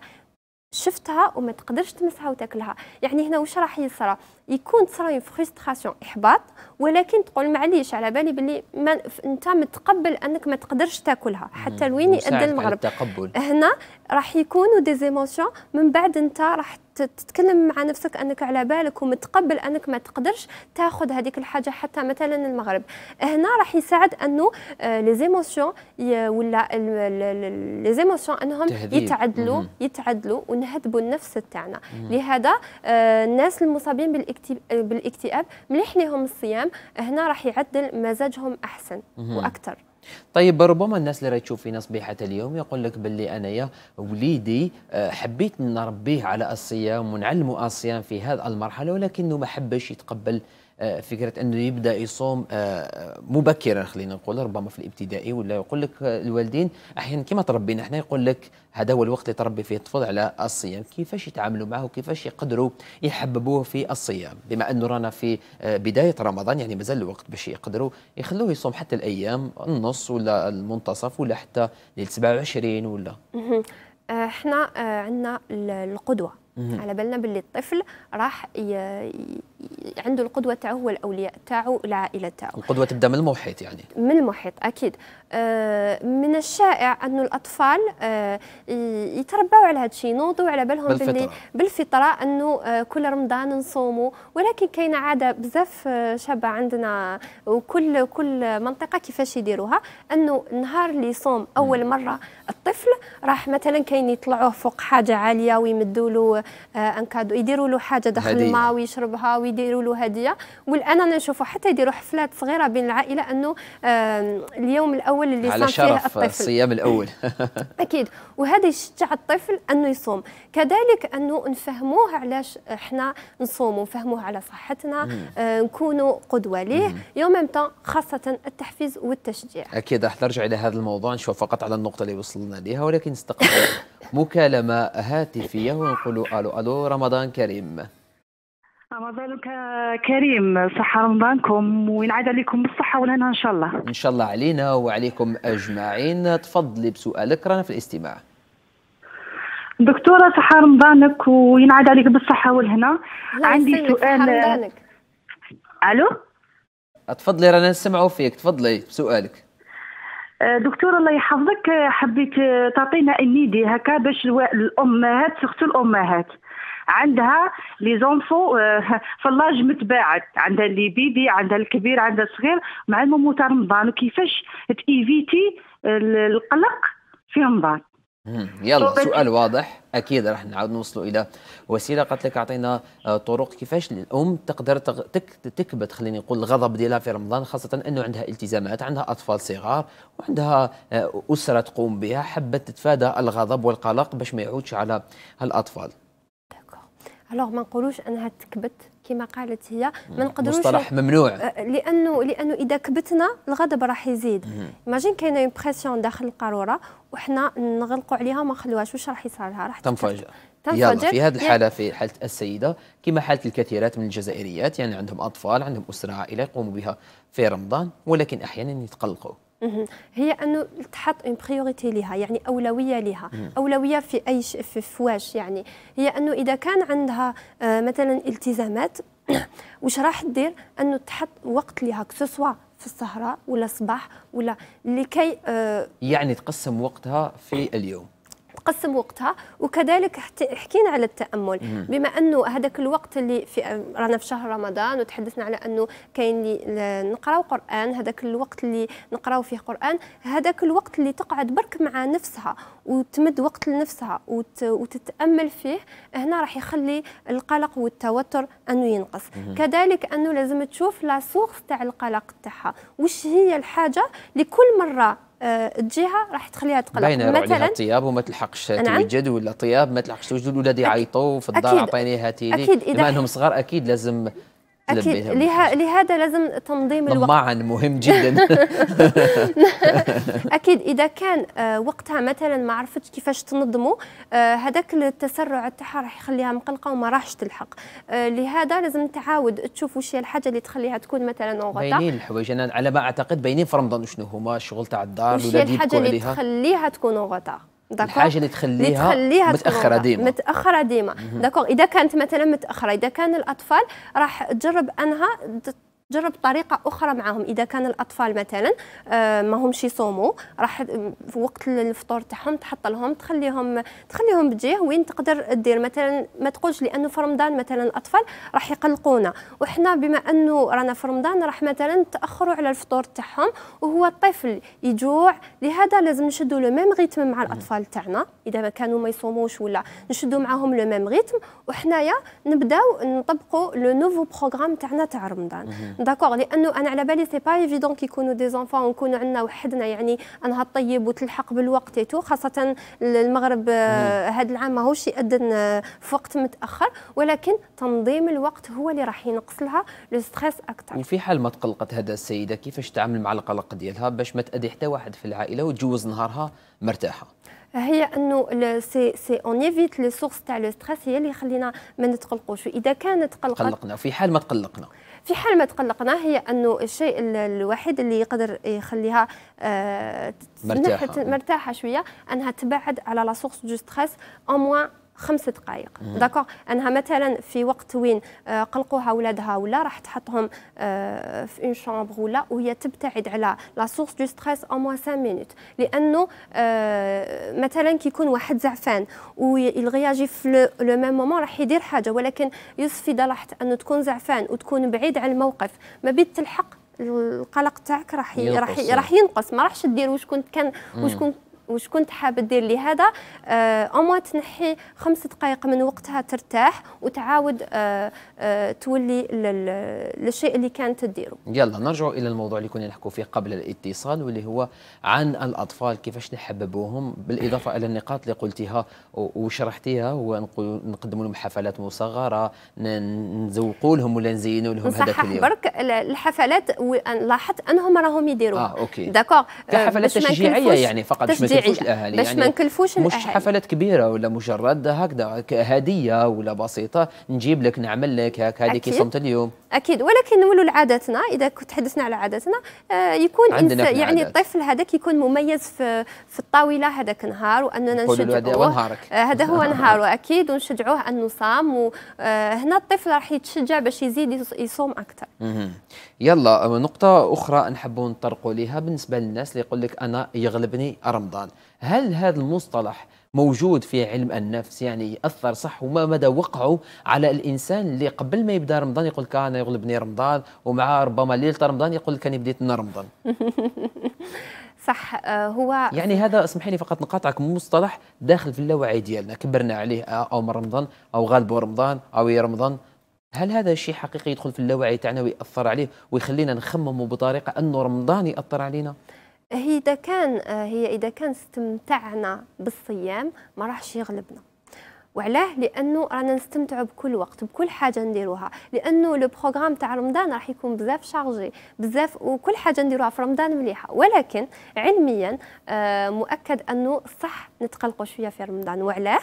Speaker 3: شفتها وما تقدرش تمسها وتاكلها يعني هنا واش راح يصرى يكون تصرى فريستراسيون احباط ولكن تقول معليش على بالي بلي ما انت متقبل انك ما تقدرش تاكلها حتى لوين يؤدي المغرب التقبل هنا راح يكونوا دي زيموسيون من بعد انت راح تتكلم مع نفسك انك على بالك ومتقبل انك ما تقدرش تاخذ هذيك الحاجه حتى مثلا المغرب هنا راح يساعد انه لي آه، زيموسيون ولا لي زيموسيون انهم يتعدلوا يتعدلوا ونهذبوا النفس تاعنا لهذا آه، الناس المصابين آه، بالاكتئاب مليح لهم الصيام هنا راح يعدل مزاجهم احسن واكثر
Speaker 1: طيب ربما الناس اللي تشوف فينا صبيحه اليوم يقول لك باللي انايا وليدي آه، حبيت نربيه على الصيام ونعلمه الصيام في هذه المرحله ولكنه ما حبش يتقبل فكره انه يبدا يصوم آه، مبكرا خلينا نقول ربما في الابتدائي ولا يقول لك الوالدين احيانا كما تربينا احنا يقول لك هذا هو الوقت اللي تربي فيه الطفل على الصيام كيفاش يتعاملوا معه وكيفاش يقدروا يحببوه في الصيام بما انه رانا في آه، بدايه رمضان يعني مازال الوقت باش يقدروا يخلوه يصوم حتى الايام النص ولا المنتصف ولا حتى لل 27 ولا
Speaker 3: آه، احنا عندنا القدوه على بالنا باللي الطفل راح ي... عنده القدوه تاعو هو الاولياء تاعو العائله تاعو
Speaker 1: القدوه تبدا من المحيط يعني
Speaker 3: من المحيط اكيد آه من الشائع انه الاطفال آه يتربوا على هذا الشيء ينوضوا على بالهم بالفطره باللي بالفطره انه آه كل رمضان نصوموا ولكن كاينه عاده بزاف آه، شابه عندنا وكل كل منطقه كيفاش يديروها انه نهار اللي يصوم اول مره الطفل راح مثلا كاين يطلعوه فوق حاجه عاليه ويمدوا له آه، ان كادو يديروا له حاجه داخل الماء ويشربها ويديروا له هديه والان انا نشوفوا حتى يديروا حفلات صغيره بين العائله انه اليوم الاول اللي على شرف فيه الطفل الصيام الاول اكيد وهذا يشجع الطفل انه يصوم كذلك انه نفهموه علاش احنا نصوموا نفهموه على صحتنا آه نكونوا قدوه ليه يوم خاصه التحفيز والتشجيع
Speaker 1: اكيد راح نرجع الى هذا الموضوع نشوف فقط على النقطه اللي وصلنا ليها ولكن نستقبل مكالمة هاتفية ونقول ألو ألو رمضان كريم
Speaker 3: رمضانك كريم صحة رمضانكم
Speaker 1: وينعاد عليكم بالصحة والهنا إن شاء الله إن شاء الله علينا وعليكم أجمعين تفضلي بسؤالك رانا في الاستماع
Speaker 3: دكتورة صحة رمضانك وينعاد عليك بالصحة والهنا عندي سؤال ألو
Speaker 1: تفضلي رانا نسمعوا فيك تفضلي بسؤالك
Speaker 3: آه، دكتور الله يحفظك آه، حبيت آه، تعطينا النيدي هكا باش الامهات سيرتو الامهات عندها لي زونفو في اللاج متباعد عندها اللي بيبي عندها الكبير عندها الصغير مع المهم تاع رمضان وكيفاش تيفيتي القلق في رمضان
Speaker 1: يلا سؤال واضح اكيد راح نعاود نوصلوا الى وسيله قالت لك اعطينا آه، طرق كيفاش الام تقدر تكبت خليني نقول الغضب ديالها في رمضان خاصه انه عندها التزامات عندها اطفال صغار وعندها آه، اسره تقوم بها حبت تتفادى الغضب والقلق باش ما يعودش على الاطفال
Speaker 3: داكوغ الوغ ما نقولوش انها تكبت كما قالت هي ما نقدروش مصطلح ممنوع آه، لانه لانه اذا كبتنا الغضب راح يزيد ماجين كاينه اون بريسيون داخل القاروره وحنا نغلقوا عليها وما نخلوهاش واش راح يصير لها راح
Speaker 1: تنفجر يلا في هذه يعني الحاله في حاله السيده كما حاله الكثيرات من الجزائريات يعني عندهم اطفال عندهم اسره عائله يقوموا بها في رمضان ولكن احيانا يتقلقوا
Speaker 3: هي انه تحط اون بريوريتي لها يعني اولويه لها اولويه في اي في فواش يعني هي انه اذا كان عندها آه، مثلا التزامات واش راح دير انه تحط وقت لها كسوسوا في السهره ولا الصباح ولا لكي آه
Speaker 1: يعني تقسم وقتها في اليوم
Speaker 3: تقسم وقتها وكذلك حكينا على التامل بما انه هذاك الوقت اللي في رانا في شهر رمضان وتحدثنا على انه كاين اللي نقراو قران هذاك الوقت اللي نقراو فيه قران هذاك الوقت اللي تقعد برك مع نفسها وتمد وقت لنفسها وتتامل فيه هنا راح يخلي القلق والتوتر انه ينقص كذلك انه لازم تشوف لا سورس تاع القلق تاعها واش هي الحاجه لكل مره آه، الجهه راح تخليها تقلق مثلا
Speaker 1: طياب وما تلحقش توجد نعم. ولا طياب ما تلحقش توجد الولاد يعيطوا في الدار اعطيني هاتي لي اكيد اذا انهم صغار اكيد لازم أكيد لها
Speaker 3: لهذا لازم تنظيم الوقت
Speaker 1: طبعا مهم جدا
Speaker 3: أكيد إذا كان آه، وقتها مثلا ما عرفتش كيفاش تنظمه آه، هذاك التسرع تاعها راح يخليها مقلقة وما راحش تلحق آه، لهذا لازم تعاود تشوف واش هي الحاجة اللي تخليها تكون مثلا غطاء باينين
Speaker 1: الحوايج أنا على ما أعتقد باينين في رمضان شنو هما الشغل تاع الدار ولا الحاجة اللي
Speaker 3: تخليها تكون غطاء الحاجه
Speaker 1: اللي تخليها, اللي تخليها متاخره ديما متاخره
Speaker 3: ديما داكوغ اذا كانت مثلا متاخره اذا كان الاطفال راح تجرب انها جرب طريقه اخرى معهم اذا كان الاطفال مثلا آه، ما همش يصوموا راح في وقت الفطور تاعهم تحط لهم تخليهم تخليهم بجيه وين تقدر دير مثلا ما تقولش لانه في رمضان مثلا الاطفال راح يقلقونا وحنا بما انه رانا في رمضان راح مثلا تاخروا على الفطور تاعهم وهو الطفل يجوع لهذا لازم نشدوا لو ميم ريتم مع الاطفال تاعنا اذا ما كانوا ما يصوموش ولا نشدوا معاهم لو ميم ريتم وحنايا نبداو نطبقوا لو نوفو بروغرام تاعنا تاع رمضان داكوغ لانه انا على بالي سي با ايفيدون كيكونوا دي زونفون ونكونوا عندنا وحدنا يعني انها طيب وتلحق بالوقت تو خاصه المغرب هذا آه، العام ماهوش ياذن آه، في وقت متاخر ولكن تنظيم الوقت هو اللي راح ينقص لها لو ستريس اكثر
Speaker 1: وفي حال ما تقلقت هذه السيده كيفاش تعامل مع القلق ديالها باش ما تاذي حتى واحد في العائله وتجوز نهارها مرتاحه
Speaker 3: هي انه سي سي اون ايفيت لو سورس تاع لو ستريس هي اللي يخلينا ما نتقلقوش واذا كانت قلقت قلقنا
Speaker 1: وفي حال ما تقلقنا
Speaker 3: في حال ما تقلقنا هي انه الشيء الوحيد اللي يقدر يخليها آه، مرتاحه مرتاحه شويه انها تبعد على لا سورس دو ستريس او موان خمس دقائق داكوغ انها مثلا في وقت وين آه، قلقوها ولادها ولا راح تحطهم آه، في اون شامبر ولا وهي تبتعد على لا سورس دو ستريس او موان 5 مينوت لانه آه، مثلا كيكون واحد زعفان ويلغياجي في لو ميم مومون راح يدير حاجه ولكن يوسف اذا لاحظت انه تكون زعفان وتكون بعيد على الموقف ما بيت تلحق القلق تاعك راح راح راح ينقص ما راحش دير واش كنت كان واش كنت واش كنت حاب دير لهذا اما آه، تنحي خمس دقائق من وقتها ترتاح وتعاود آه آه تولي للشيء اللي كانت تديره
Speaker 1: يلا نرجع الى الموضوع اللي كنا نحكوا فيه قبل الاتصال واللي هو عن الاطفال كيفاش نحببوهم بالاضافه الى النقاط اللي قلتيها وشرحتيها هو نقدموا لهم حفلات مصغره نزوقوا لهم ولا نزينوا لهم هذاك اليوم برك
Speaker 3: الحفلات لاحظت انهم راهم يديروها اه اوكي داكوغ كحفلات تشجيعيه يعني فقط الأهالي باش يعني ما نكلفوش مش
Speaker 1: حفلات كبيره ولا مجرد هكذا هديه ولا بسيطه نجيب لك نعمل لك هكا هذه كي صمت اليوم
Speaker 3: اكيد ولكن نولوا لعاداتنا اذا تحدثنا على عاداتنا آه، يكون عندنا إنس... يعني الطفل هذاك يكون مميز في في الطاوله هذاك نهار واننا نشجعوه آه، هذا هو نهاره اكيد ونشجعوه انه صام وهنا آه، الطفل راح يتشجع باش يزيد يصوم اكثر
Speaker 1: يلا نقطه اخرى نحبوا نطرقوا لها بالنسبه للناس اللي يقول لك انا يغلبني رمضان هل هذا المصطلح موجود في علم النفس يعني أثر صح وما مدى وقعه على الإنسان اللي قبل ما يبدأ رمضان يقول لك أنا يغلبني رمضان ومع ربما ليلة رمضان يقول لك أنا بديت من رمضان
Speaker 3: صح آه، هو يعني
Speaker 1: هذا اسمحي لي فقط نقاطعك مصطلح داخل في اللاوعي ديالنا كبرنا عليه آه، او من رمضان او غالبه رمضان او يا رمضان هل هذا شيء حقيقي يدخل في اللاوعي تاعنا ويأثر عليه ويخلينا نخمم بطريقه انه رمضان يأثر علينا؟
Speaker 3: هي اذا كان آه، هي اذا كان استمتعنا بالصيام ما راحش يغلبنا وعلاه لانه رانا نستمتعوا بكل وقت بكل حاجه نديروها لانه لو بروغرام تاع رمضان راح يكون بزاف شارجي بزاف وكل حاجه نديروها في رمضان مليحه ولكن علميا آه، مؤكد انه صح نتقلقوا شويه في رمضان وعلاه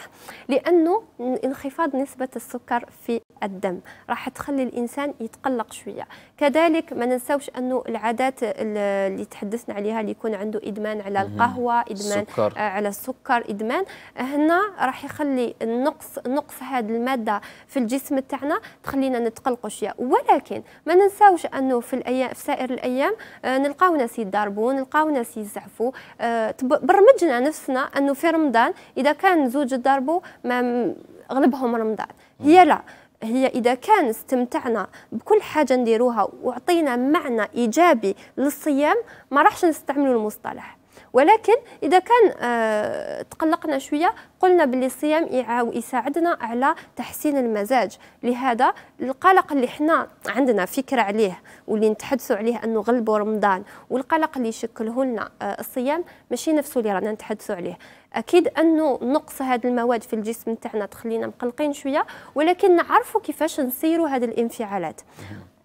Speaker 3: لانه انخفاض نسبه السكر في الدم راح تخلي الانسان يتقلق شويه كذلك ما ننساوش انه العادات اللي تحدثنا عليها اللي يكون عنده ادمان على القهوه ادمان السكر. آه، على السكر ادمان هنا راح يخلي نقص نقص هذه الماده في الجسم تاعنا تخلينا نتقلقوا شويه ولكن ما ننساوش انه في الايام في سائر الايام آه، نلقاو ناس يضاربوا نلقاو ناس يزعفوا آه، برمجنا نفسنا انه في رمضان اذا كان زوج ضربوا ما غلبهم رمضان هي لا هي إذا كان استمتعنا بكل حاجة نديروها وعطينا معنى إيجابي للصيام ما راحش نستعملوا المصطلح ولكن اذا كان آه تقلقنا شويه قلنا باللي الصيام يساعدنا على تحسين المزاج لهذا القلق اللي حنا عندنا فكره عليه واللي نتحدثوا عليه انه غلبوا رمضان والقلق اللي يشكله لنا آه الصيام ماشي نفسه اللي رانا نتحدثوا عليه اكيد انه نقص هذه المواد في الجسم تاعنا تخلينا مقلقين شويه ولكن نعرفوا كيفاش نسيروا هذه الانفعالات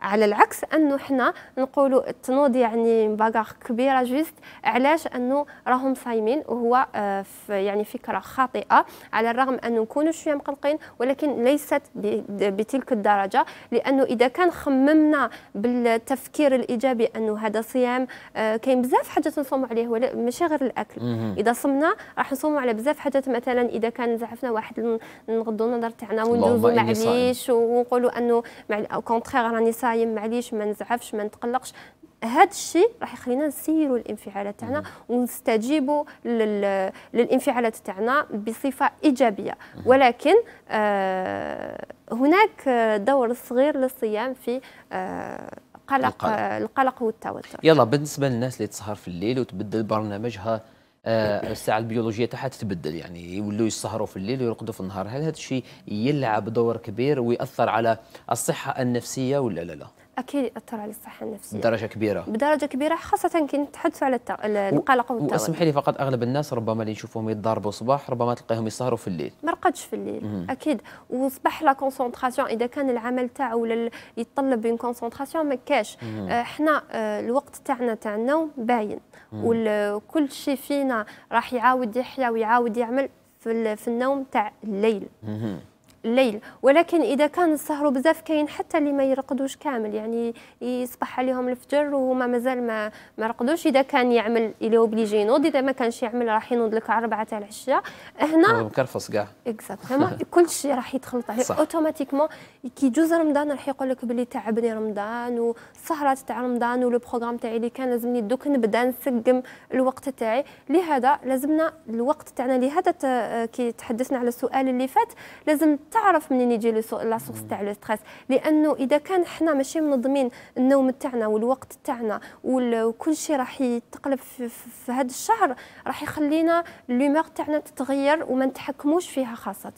Speaker 3: على العكس انه حنا نقولوا التنوض يعني باغار كبيره جوست علاش انه راهم صايمين وهو آه، يعني فكره خاطئه على الرغم انه نكونوا شويه مقلقين ولكن ليست بتلك الدرجه لانه اذا كان خممنا بالتفكير الايجابي انه هذا صيام آه، كاين بزاف حاجات نصوموا عليه ماشي غير الاكل اذا صمنا راح نصوموا على بزاف حاجات مثلا اذا كان زعفنا واحد نغضوا النظر تاعنا وندوزوا معليش ونقولوا انه مع الكونتخيغ راني صايم قايم معليش ما نزعفش ما نتقلقش هذا الشيء راح يخلينا نسيروا الانفعالات تاعنا ونستجيبوا للانفعالات تاعنا بصفه ايجابيه ولكن آه هناك دور صغير للصيام في آه قلق القلق, القلق والتوتر يلا
Speaker 1: بالنسبه للناس اللي تسهر في الليل وتبدل برنامجها آه، الساعه البيولوجيه تاعها تتبدل يعني يولوا يسهروا في الليل ويرقدوا في النهار هل هذا الشيء يلعب دور كبير ويأثر على الصحه النفسيه ولا لا لا
Speaker 3: اكيد ياثر على الصحه النفسيه
Speaker 1: بدرجه كبيره
Speaker 3: بدرجه كبيره خاصه كي نتحدثوا على القلق والتوتر واسمحي لي
Speaker 1: فقط اغلب الناس ربما اللي نشوفهم يتضاربوا صباح ربما تلقاهم يسهروا في الليل
Speaker 3: ما رقدش في الليل مم. اكيد وصباح لا كونسونطراسيون اذا كان العمل تاعو ولا يتطلب بين كونسونطراسيون ما كاش آه، حنا آه، الوقت تاعنا تاع النوم باين وكل شيء فينا راح يعاود يحيا ويعاود يعمل في, في النوم تاع الليل مم. الليل ولكن اذا كان السهر بزاف كاين حتى اللي ما يرقدوش كامل يعني يصبح عليهم الفجر وهما مازال ما ما رقدوش اذا كان يعمل الى اوبليجي ينوض اذا ما كانش يعمل راح ينوض لك على 4 تاع العشاء هنا
Speaker 1: مكرفص كاع
Speaker 3: اكزاكتومون كل شيء راح يتخلط عليه اوتوماتيكمون كي يجوز رمضان راح يقول لك بلي تعبني رمضان والسهرات تاع رمضان ولو بروغرام تاعي اللي كان لازمني دوك نبدا نسقم الوقت تاعي لهذا لازمنا الوقت تاعنا لهذا كي تحدثنا على السؤال اللي فات لازم تعرف منين يجي لا سورس تاع لو ستريس لانه اذا كان حنا ماشي منظمين النوم تاعنا والوقت تاعنا وكل شيء راح يتقلب في, في هذا الشهر راح يخلينا لومور تاعنا تتغير وما نتحكموش فيها خاصه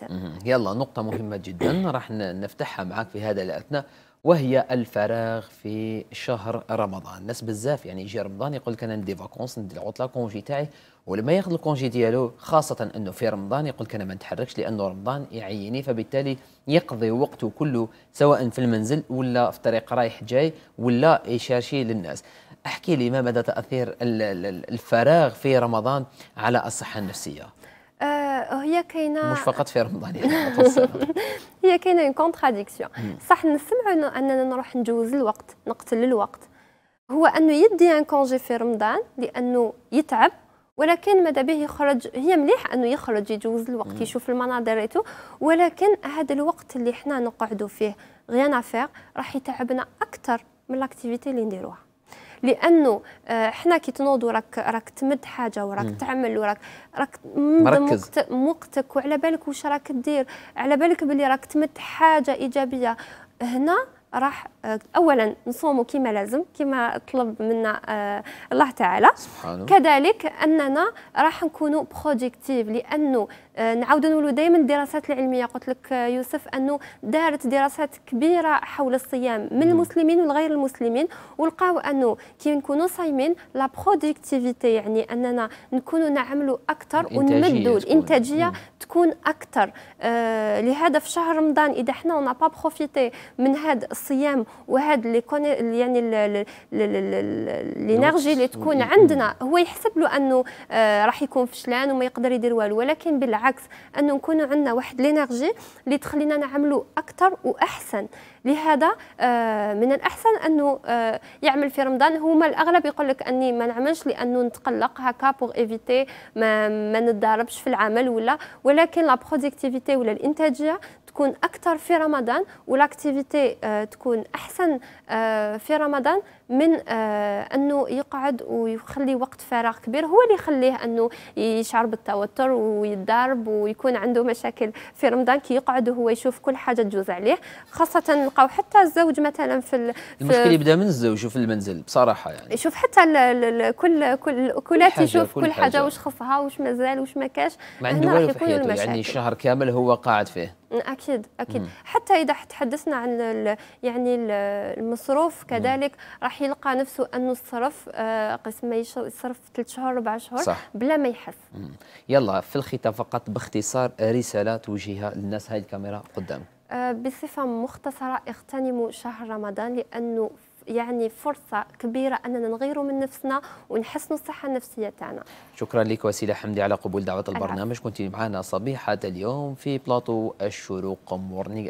Speaker 1: يلا نقطه مهمه جدا راح نفتحها معك في هذا الاثناء وهي الفراغ في شهر رمضان الناس بزاف يعني يجي رمضان يقول لك انا ندي فاكونس ندي العطله كونجي تاعي ولما ياخذ الكونجي ديالو خاصه انه في رمضان يقول لك انا ما نتحركش لانه رمضان يعيني فبالتالي يقضي وقته كله سواء في المنزل ولا في طريق رايح جاي ولا يشارشي للناس احكي لي ما مدى تاثير الفراغ في رمضان على الصحه النفسيه
Speaker 3: آه هي كاينه مش
Speaker 1: فقط في رمضان يعني
Speaker 3: هي كاينه اون كونتراديكسيون صح نسمعوا اننا نروح نجوز الوقت نقتل الوقت هو انه يدي ان كونجي في رمضان لانه يتعب ولكن ماذا به يخرج هي مليح انه يخرج يجوز الوقت مم. يشوف المناظر ريتو ولكن هذا الوقت اللي حنا نقعدوا فيه غيان افير راح يتعبنا اكثر من لاكتيفيتي اللي نديروها لانه آه، حنا كي تنوض وراك راك تمد حاجه وراك تعمل وراك راك مركز وقتك وعلى بالك واش راك دير على بالك بلي راك تمد حاجه ايجابيه هنا راح اولا نصوموا كما لازم كما طلب منا آه، الله تعالى سبحانه. كذلك اننا راح نكونوا بروديكتيف لانه آه، نعاودوا نولوا دائما الدراسات العلميه قلت لك آه، يوسف انه دارت دراسات كبيره حول الصيام من المسلمين والغير المسلمين ولقاو انه كي نكونوا صايمين لا برودكتيفيتي يعني اننا نكونوا نعملوا اكثر ونمدوا الانتاجيه تكون اكثر آه لهذا في شهر رمضان اذا حنا ونا با بروفيتي من هذا الصيام وهاد لي يعني الانرجي اللي تكون عندنا هو يحسب له انه آه، راح يكون فشلان وما يقدر يدير والو ولكن بالعكس انه نكونوا عندنا واحد الانرجي اللي تخلينا نعملوا اكثر واحسن لهذا آه، من الاحسن انه آه، يعمل في رمضان هما الاغلب يقول لك اني ما نعملش لانه نتقلق هكا بوغ ايفيتي ما, ما نتضاربش في العمل ولا ولكن لا برودكتيفيتي ولا الانتاجيه تكون اكثر في رمضان والاكتيفيتي آه، تكون احسن آه، في رمضان من آه، انه يقعد ويخلي وقت فراغ كبير هو اللي يخليه انه يشعر بالتوتر ويتضارب ويكون عنده مشاكل في رمضان كي يقعد وهو يشوف كل حاجه تجوز عليه خاصه نلقاو حتى الزوج مثلا في المشكل يبدا
Speaker 1: من الزوج وفي المنزل بصراحه يعني
Speaker 3: يشوف حتى الـ الـ كل كل الاكلات يشوف كل, حاجه, حاجة واش خفها واش مازال واش ما كاش ما عنده والو في حياته يعني شهر
Speaker 1: كامل هو قاعد فيه
Speaker 3: اكيد اكيد مم. حتى اذا تحدثنا عن الـ يعني المصروف كذلك راح راح يلقى نفسه انه صرف آه، قسم ما يصرف ثلاث شهور اربع شهور صح. بلا ما يحس
Speaker 1: يلا في الختام فقط باختصار رساله توجهها للناس هاي الكاميرا قدام
Speaker 3: آه، بصفه مختصره اغتنموا شهر رمضان لانه يعني فرصة كبيرة أننا نغيروا من نفسنا ونحسنوا الصحة النفسية تاعنا
Speaker 1: شكرا لك وسيلة حمدي على قبول دعوة البرنامج كنت معنا صبيحة اليوم في بلاطو الشروق مورنينغ